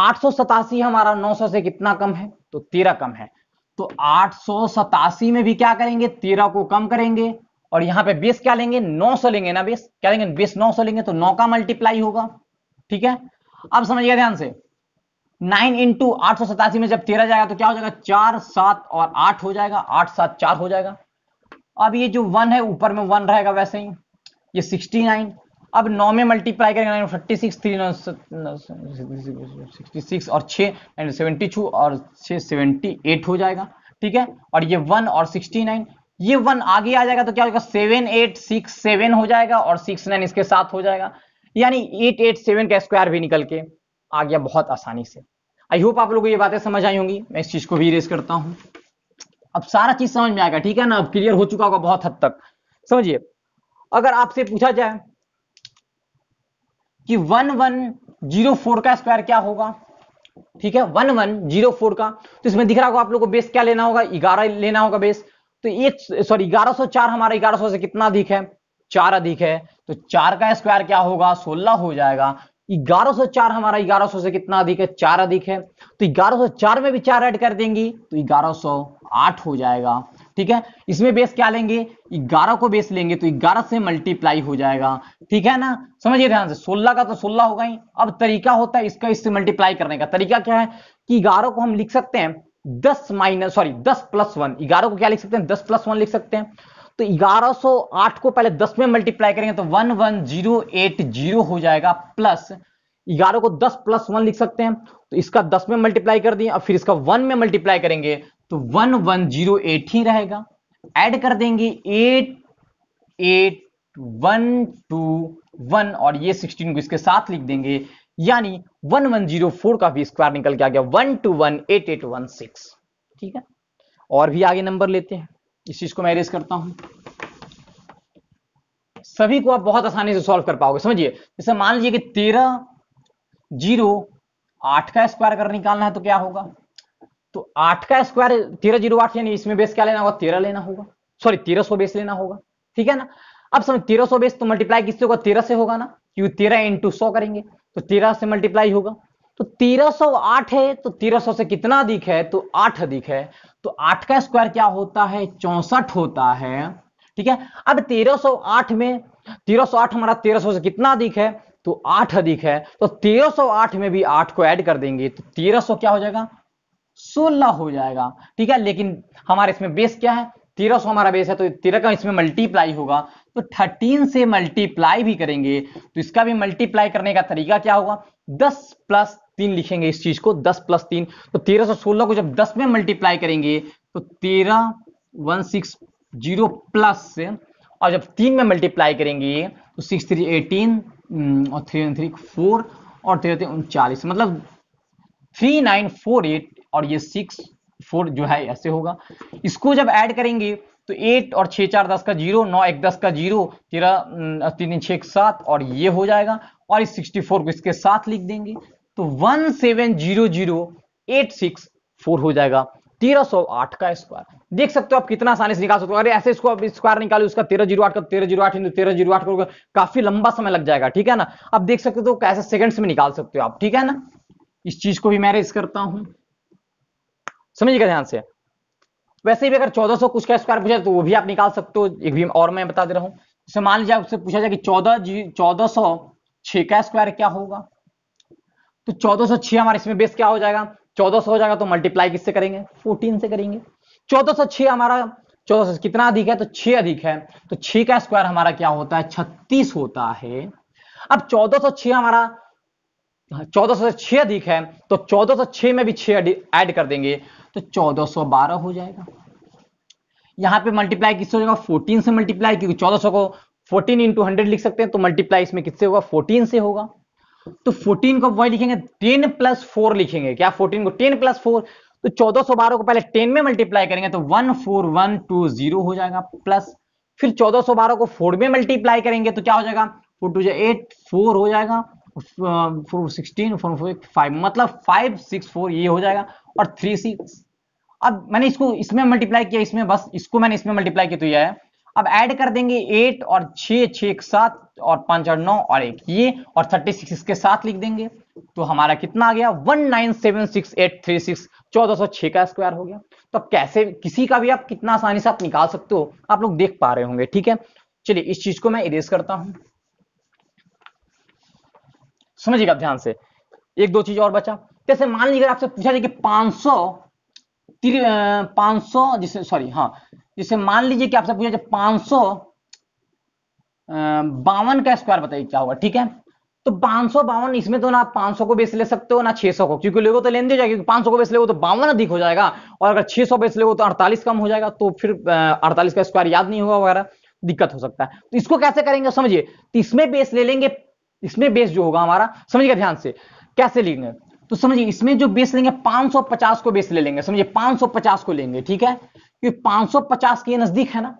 आठ सौ सतासी हमारा नौ सौ से कितना कम है तो तेरह कम है तो आठ सौ सतासी में भी क्या करेंगे तेरह को कम करेंगे और यहां पे बेस क्या लेंगे नौ सौ लेंगे ना बेस क्या लेंगे बेस नौ सौ लेंगे तो नौ का मल्टीप्लाई होगा ठीक है अब समझिएगा ध्यान से 9 इंटू आठ सौ सतासी में जब तेरह जाएगा तो क्या हो जाएगा चार सात और आठ हो जाएगा आठ सात चार हो जाएगा अब ये जो वन है ऊपर में वन रहेगा वैसे ही ये सिक्सटी नाइन अब नौ में मल्टीप्लाई करेंगे thirty six three sixty six और छः सेवेंटी टू और छः सेवेंटी एट हो जाएगा ठीक है और ये वन और सिक्सटी नाइन ये वन आगे आ जाएगा तो क्या होगा सेवन एट सिक्स सेवन हो जाएगा और सिक्स नाइन इसके साथ हो जाएगा यानी एट एट सेवन का स्क्वायर भी निकल के आ गया बहुत आसानी से आई होप आप लोगों को ये बातें समझ आई होंगी मैं इस चीज को भी रेस करता हूं अब सारा चीज समझ में आएगा ठीक है ना अब क्लियर हो चुका होगा बहुत हद तक समझिए अगर आपसे पूछा जाए कि वन वन जीरो फोर का स्क्वायर क्या होगा ठीक है वन वन जीरो फोर का तो इसमें दिख रहा होगा आप लोग को बेस क्या लेना होगा ग्यारह लेना होगा बेस तो एक सॉरी 1104 हमारा 1100 से कितना अधिक है चार अधिक है तो चार का स्क्वायर क्या होगा सोलह हो जाएगा 1104 हमारा 1100 से कितना अधिक है चार अधिक है तो 1104 में भी चार ऐड कर देंगी तो 1108 हो जाएगा ठीक है इसमें बेस क्या लेंगे 11 को बेस लेंगे तो 11 से मल्टीप्लाई हो जाएगा ठीक है ना समझिए ध्यान से 16 का तो 16 होगा ही अब तरीका होता है इसका इससे मल्टीप्लाई करने का तरीका क्या है कि ग्यारह को हम लिख सकते हैं दस माइनस सॉरी दस प्लस वन ग्यारह को क्या लिख सकते हैं दस प्लस वन लिख सकते हैं तो ग्यारह आठ को पहले दस में मल्टीप्लाई करेंगे तो one one zero eight zero हो जाएगा प्लस ग्यारह को दस प्लस वन लिख सकते हैं तो इसका दस में मल्टीप्लाई कर दिए और फिर इसका वन में मल्टीप्लाई करेंगे तो वन वन जीरो एट ही रहेगा एड कर देंगे eight eight one two one और ये सिक्सटीन को इसके साथ लिख देंगे यानी 1104 का भी स्क्वायर निकल के आ गया one two one eight eight one six ठीक है और भी आगे नंबर लेते हैं इस चीज को मैं इरेज करता हूं सभी को आप बहुत आसानी से सॉल्व कर पाओगे समझिए जैसे मान लीजिए कि तेरह जीरो आठ का स्क्वायर अगर निकालना है तो क्या होगा तो आठ का स्क्वायर तेरह जीरो आठ यानी इसमें बेस क्या लेना होगा तेरह लेना होगा सॉरी तेरह सौ बेस लेना होगा ठीक है ना अब समझ तेरह सौ बेस तो मल्टीप्लाई किससे होगा तेरह से होगा ना क्योंकि तेरह इंटू सौ करेंगे तो तेरह से मल्टीप्लाई होगा तो 1308 है तो 1300 से कितना अधिक है तो 8 अधिक है तो 8 का स्क्वायर क्या होता है चौसठ होता है ठीक है अब 1308 में 1308 हमारा 1300 से कितना अधिक है तो 8 अधिक है तो 1308 में भी 8 को ऐड कर देंगे तो 1300 क्या हो जाएगा 16 हो जाएगा ठीक है लेकिन हमारे इसमें बेस क्या है 1300 हमारा बेस है तो तेरह का इसमें मल्टीप्लाई होगा तो 13 से मल्टीप्लाई भी करेंगे तो इसका भी मल्टीप्लाई करने का तरीका क्या होगा 10 प्लस तीन लिखेंगे इस चीज को 10 प्लस तीन तो 1316 को जब 10 में मल्टीप्लाई करेंगे तो तेरह वन सिक्स जीरो प्लस और जब तीन में मल्टीप्लाई करेंगे तो सिक्स थ्री एटीन और थ्री थ्री फोर और तेरह उनचालीस मतलब थ्री नाइन फोर एट और ये सिक्स फोर जो है ऐसे होगा इसको जब ऐड करेंगे तो एट और छः चार दस का जीरो नौ एक दस का जीरो तेरह तीन छः एक सात और ये हो जाएगा और इस सिक्सटी फोर को इसके साथ लिख देंगे तो one seven zero zero eight six four हो जाएगा तेरह सौ आठ का स्क्वायर देख सकते हो आप कितना आसानी से निकाल सकते हो अरे ऐसे इसको आप स्क्वायर निकालो इसका तेरह जीरो आठ का तेरह जीरो आठ इंटू तेरह जीरो आठ करोगे काफी लंबा समय लग जाएगा ठीक है ना आप देख सकते हो तो कैसे सेकंड्स में निकाल सकते हो आप ठीक है ना इस चीज को भी मैं रेस करता हूं समझिएगा ध्यान से वैसे भी अगर 1400 कुछ का स्क्वायर पूछा तो वो भी आप निकाल सकते हो एक भी और मैं बता दे रहा हूँ जैसे मान लीजिए आपसे पूछा जाए कि चौदह चौदह सौ छह का स्क्वायर क्या होगा तो चौदह सौ छह हमारे इसमें बेस क्या हो जाएगा चौदह सौ हो जाएगा तो मल्टीप्लाई किससे करेंगे फोर्टीन से करेंगे चौदह सौ छह हमारा चौदह सौ कितना अधिक है तो छह अधिक है तो छह का स्क्वायर हमारा क्या होता है छत्तीस होता है अब चौदह सौ छह हमारा चौदह सौ छह अधिक है तो चौदह सौ छह में भी छह ऐड कर देंगे तो चौदह सौ बारह हो जाएगा यहाँ पे मल्टीप्लाई किससे होगा जाएगा फोर्टीन से मल्टीप्लाई क्योंकि चौदह सौ को फोर्टीन इंटू हंड्रेड लिख सकते हैं तो मल्टीप्लाई इसमें किससे होगा फोर्टीन से होगा तो फोर्टीन को वाई लिखेंगे टेन प्लस फोर लिखेंगे क्या फोर्टीन को टेन प्लस फोर तो चौदह सौ बारह को पहले टेन में मल्टीप्लाई करेंगे तो one four one two zero हो जाएगा प्लस फिर चौदह सौ बारह को फोर में मल्टीप्लाई करेंगे तो क्या हो जाएगा फोर टू एट फोर हो जाएगा four sixteen four four five मतलब फाइव सिक्स फोर ये हो जाएगा और थ्री सिक्स अब मैंने इसको इसमें मल्टीप्लाई किया इसमें बस इसको मैंने इसमें मल्टीप्लाई किया तो यह है अब ऐड कर देंगे एट और छः सात और पांच और नौ और एक ये और थर्टी सिक्स इसके साथ लिख देंगे तो हमारा कितना आ गया one nine seven six eight three six चौदह सौ छह का स्क्वायर हो गया तो अब कैसे किसी का भी आप कितना आसानी से आप निकाल सकते हो आप लोग देख पा रहे होंगे ठीक है चलिए इस चीज को मैं इरेज करता हूं समझिएगा ध्यान से एक दो चीज और बचा जैसे मान लीजिए आपसे पूछा जाए कि सौ पांच सौ जिसे सॉरी हाँ जिसे मान लीजिए कि आपसे पूछा पांच सौ बावन का स्क्वायर बताइए क्या होगा ठीक है तो पांच सौ बावन इसमें तो ना आप पांच सौ को बेस ले सकते हो ना छह सौ को क्योंकि लोगों तो लेन दे जाएगा पांच सौ को बेस ले तो बावन अधिक हो जाएगा और अगर छह सौ बेस ले तो अड़तालीस कम हो जाएगा तो फिर अड़तालीस का स्क्वायर याद नहीं होगा वगैरह दिक्कत हो सकता है तो इसको कैसे करेंगे समझिए तो इसमें बेस ले लेंगे इसमें बेस जो होगा हमारा समझिएगा ध्यान से कैसे लेंगे तो समझिए इसमें जो बेस लेंगे 550 को बेस ले लेंगे समझिए 550 को लेंगे ठीक है क्योंकि 550 के नजदीक है ना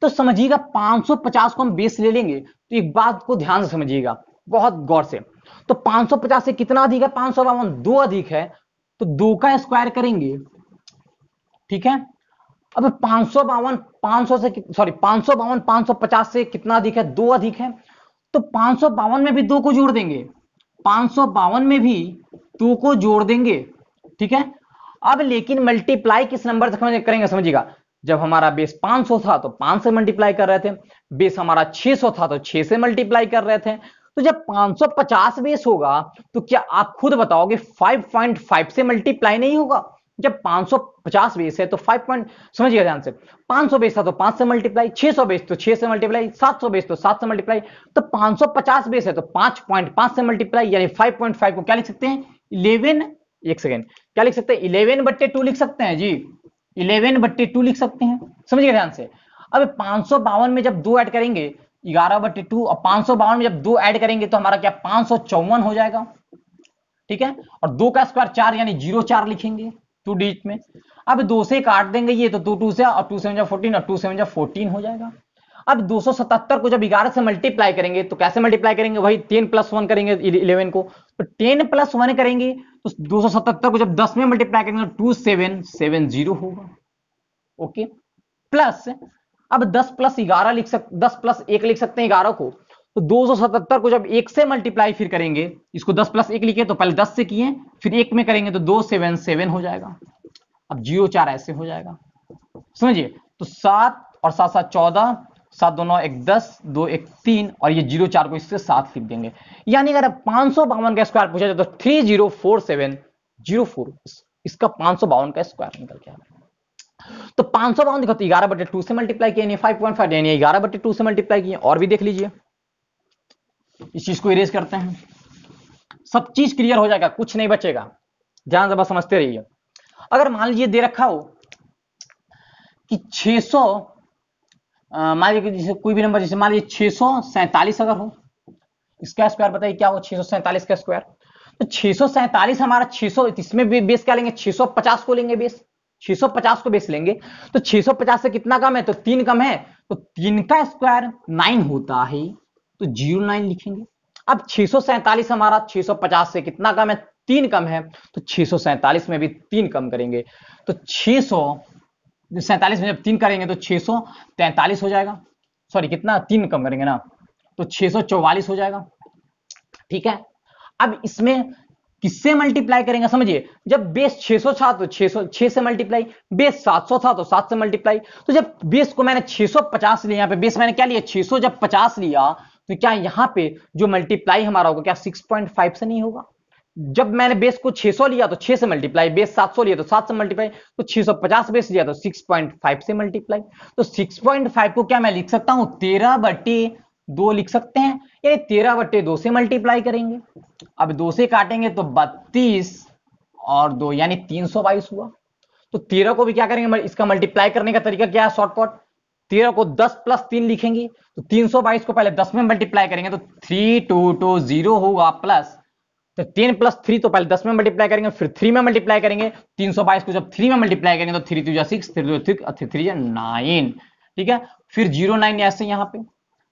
तो समझिएगा 550 को हम बेस ले लेंगे तो एक बात को ध्यान से समझिएगा बहुत गौर से तो 550 से कितना अधिक है पांच सौ बावन दो अधिक है तो दो का स्क्वायर करेंगे ठीक है अब पांच सौ बावन पांच सौ से सॉरी पांच सौ बावन पांच सौ पचास से कितना अधिक है दो अधिक है तो पांच सौ बावन में भी दो को जोड़ देंगे पांच में भी टू को जोड़ देंगे ठीक है अब लेकिन मल्टीप्लाई किस नंबर से करेंगे समझिएगा जब हमारा बेस 500 था तो 5 से मल्टीप्लाई कर रहे थे बेस हमारा 600 था तो 6 से मल्टीप्लाई कर रहे थे तो जब 550 बेस होगा तो क्या आप खुद बताओगे 5.5 से मल्टीप्लाई नहीं होगा जब 550 बेस है तो 5 पॉइंट समझिएगा ध्यान से 500 बेस था तो 5 से मल्टीप्लाई 600 बेस तो 6 से मल्टीप्लाई 700 बेस तो 7 से मल्टीप्लाई तो 550 बेस है तो 5.5 से मल्टीप्लाई यानी 5.5 को क्या लिख सकते हैं इलेवन एक सेकेंड क्या लिख सकते हैं इलेवन बट्टे टू लिख सकते हैं जी इलेवन बट्टे टू लिख सकते हैं समझिएगा ध्यान से अब पांच में जब दो एड करेंगे ग्यारह बट्टे टू और पांच में जब दो एड करेंगे तो हमारा क्या पांच हो जाएगा ठीक है और दो का स्क्वायर चार यानी जीरो चार लिखेंगे टू डिजिट में अब दो से काट देंगे ये तो टू टू से अब टू सेवन जा फोर्टीन अब टू सेवन जा फोर्टीन हो जाएगा अब 277 को जब ग्यारह से मल्टीप्लाई करेंगे तो कैसे मल्टीप्लाई करेंगे वही 10 प्लस वन करेंगे 11 को तो 10 प्लस वन करेंगे तो 277 को जब 10 में मल्टीप्लाई करेंगे टू सेवन सेवन जीरो होगा ओके प्लस अब 10 प्लस ग्यारह लिख सक 10 प्लस एक लिख सकते हैं ग्यारह को तो 277 को जब एक से मल्टीप्लाई फिर करेंगे इसको 10 प्लस एक लिखे तो पहले 10 से किए फिर एक में करेंगे तो दो सेवन सेवन हो जाएगा अब जीरो चार ऐसे हो जाएगा समझिए तो सात और सात सात चौदह सात दो नौ एक दस दो एक तीन और ये जीरो चार को इससे सात लिख देंगे यानी अगर पांच सौ बावन का स्क्वायर पूछा जाए तो three zero four seven zero four इसका पांच सौ बावन का स्क्वायर निकल के आ तो पांच सौ बावन देखो तो ग्यारह बटे टू से मल्टीप्लाई किया ग्यारह बटे टू से मल्टीप्लाई किए और भी देख लीजिए इस चीज को इरेज करते हैं सब चीज क्लियर हो जाएगा कुछ नहीं बचेगा ध्यान से बस समझते रहिए अगर मान लीजिए दे रखा हो कि 600 मान लीजिए जैसे कोई भी नंबर जैसे मान लीजिए छे अगर हो इसका स्क्वायर बताइए क्या हो छे का स्क्वायर तो छे हमारा सौ इसमें बेस क्या लेंगे 650 को लेंगे बेस 650 को बेस लेंगे तो 650 से कितना कम है तो तीन कम है तो तीन का स्क्वायर नाइन होता है तो जीरो नाइन लिखेंगे अब छह हमारा छह से कितना कम है तीन कम है तो छह में भी तीन कम करेंगे तो छह सैतालीस में जब तीन करेंगे तो छह सौ तैतालीस हो जाएगा सॉरी कितना तीन कम करेंगे ना तो छह सौ चौवालीस हो जाएगा ठीक है अब इसमें किससे मल्टीप्लाई करेंगे समझिए जब बेस छह सौ था तो छह सौ छह से मल्टीप्लाई बेस सात सौ था तो सात से मल्टीप्लाई तो जब बेस को मैंने छह सौ पचास लिया यहां पे बेस मैंने क्या लिया छह जब पचास लिया तो क्या यहाँ पे जो मल्टीप्लाई हमारा होगा क्या 6.5 से नहीं होगा जब मैंने बेस को 600 लिया तो 6 से मल्टीप्लाई बेस 700 लिया तो 7 से मल्टीप्लाई तो 650 बेस लिया तो 6.5 से मल्टीप्लाई तो 6.5 को क्या मैं लिख सकता हूं तेरह बटे दो लिख सकते हैं यानी तेरह बट्टे दो से मल्टीप्लाई करेंगे अब दो से काटेंगे तो बत्तीस और दो यानी तीन हुआ तो तेरह को भी क्या करेंगे इसका मल्टीप्लाई करने का तरीका क्या है शॉर्टकट तेरह को दस प्लस तीन लिखेंगे तो तीन सौ बाईस को पहले दस में मल्टीप्लाई करेंगे तो थ्री टू टू जीरो होगा प्लस तो तीन प्लस थ्री तो पहले दस में मल्टीप्लाई करेंगे फिर थ्री में मल्टीप्लाई करेंगे तीन सौ बाईस को जब थ्री में मल्टीप्लाई करेंगे तो three two six three two three three जा नाइन ठीक है फिर जीरो नाइन ऐसे यहां पे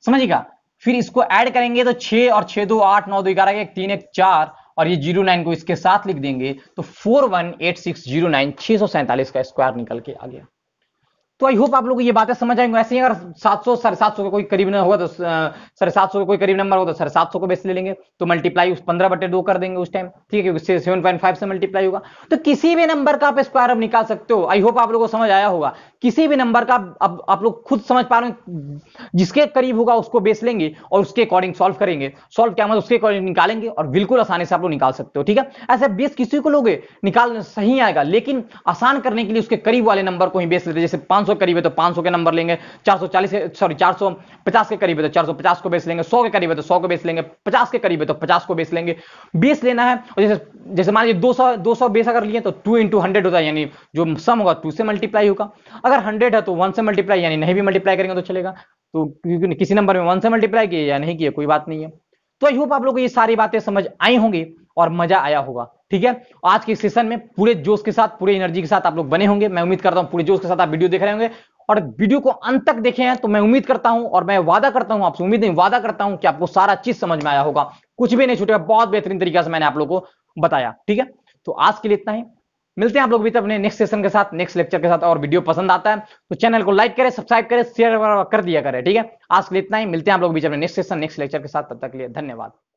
समझिएगा फिर इसको ऐड करेंगे तो छह और छह दो आठ नौ दो ग्यारह एक तीन एक चार और ये जीरो नाइन को इसके साथ लिख देंगे तो four one eight six zero nine छह सौ सैंतालीस का स्क्वायर निकल के आ गया तो आई होप आप लोग ये बातें समझ आएंगे ऐसे ही अगर सात सौ साढ़े सात सौ का कोई करीब होगा तो साढ़े सात सौ का कोई करीब नंबर होगा तो साढ़े सात सौ को बेस ले लेंगे तो मल्टीप्लाई उस पंद्रह बटे दो कर देंगे उस टाइम ठीक है क्योंकि सेवन पॉइंट फाइव से मल्टीप्लाई होगा तो किसी भी नंबर का आप स्क्वायर अब निकाल सकते हो आई होप आप लोगों को समझ आया होगा किसी भी नंबर का अब आप लोग खुद समझ पा रहे हो जिसके करीब होगा उसको बेस लेंगे और उसके अकॉर्डिंग सॉल्व करेंगे सॉल्व क्या मतलब उसके अकॉर्डिंग निकालेंगे और बिल्कुल आसानी से आप लोग निकाल सकते हो ठीक है ऐसे बेस किसी को लोगे निकाल सही आएगा लेकिन आसान करने के लिए उसके करीब वाले नंबर को ही बेस लेते जैसे पांच 500 करीब है तो 500 के नंबर लेंगे 440 सॉरी 450 के करीब है तो 450 को बेच लेंगे 100 के करीब है तो 100 को बेच लेंगे 50 के करीब है तो 50 को बेच लेंगे तो बेस लेना है और जैसे जैसे मान लीजिए 200 200 बेस अगर लिए तो टू इंटू हंड्रेड होता है यानी जो सम होगा टू से मल्टीप्लाई होगा अगर हंड्रेड है तो वन से मल्टीप्लाई यानी नहीं भी मल्टीप्लाई करेंगे तो चलेगा तो क्योंकि किसी नंबर में वन से मल्टीप्लाई किया या नहीं किया कोई बात नहीं है तो आई होप आप लोग को ये सारी बातें समझ आई होंगी और मजा आया होगा ठीक है आज के सेशन में पूरे जोश के साथ पूरे एनर्जी के साथ आप लोग बने होंगे मैं उम्मीद करता हूं पूरे जोश के साथ आप वीडियो देख रहे होंगे और वीडियो को अंत तक देखे हैं तो मैं उम्मीद करता हूं और मैं वादा करता हूं आपसे उम्मीद नहीं वादा करता हूं कि आपको सारा चीज समझ में आया होगा कुछ भी नहीं छूटेगा बहुत बेहतरीन तरीके से मैंने आप लोग को बताया ठीक है तो आज के लिए इतना ही मिलते हैं आप लोग भी अपने नेक्स्ट सेशन के साथ नेक्स्ट लेक्चर के साथ और वीडियो पसंद आता है तो चैनल को लाइक करें सब्सक्राइब करें शेयर कर दिया करें ठीक है आज के लिए इतना ही मिलते हैं आप लोग भी अपने नेक्स्ट सेशन नेक्स्ट लेक्चर के साथ तब तक के लिए धन्यवाद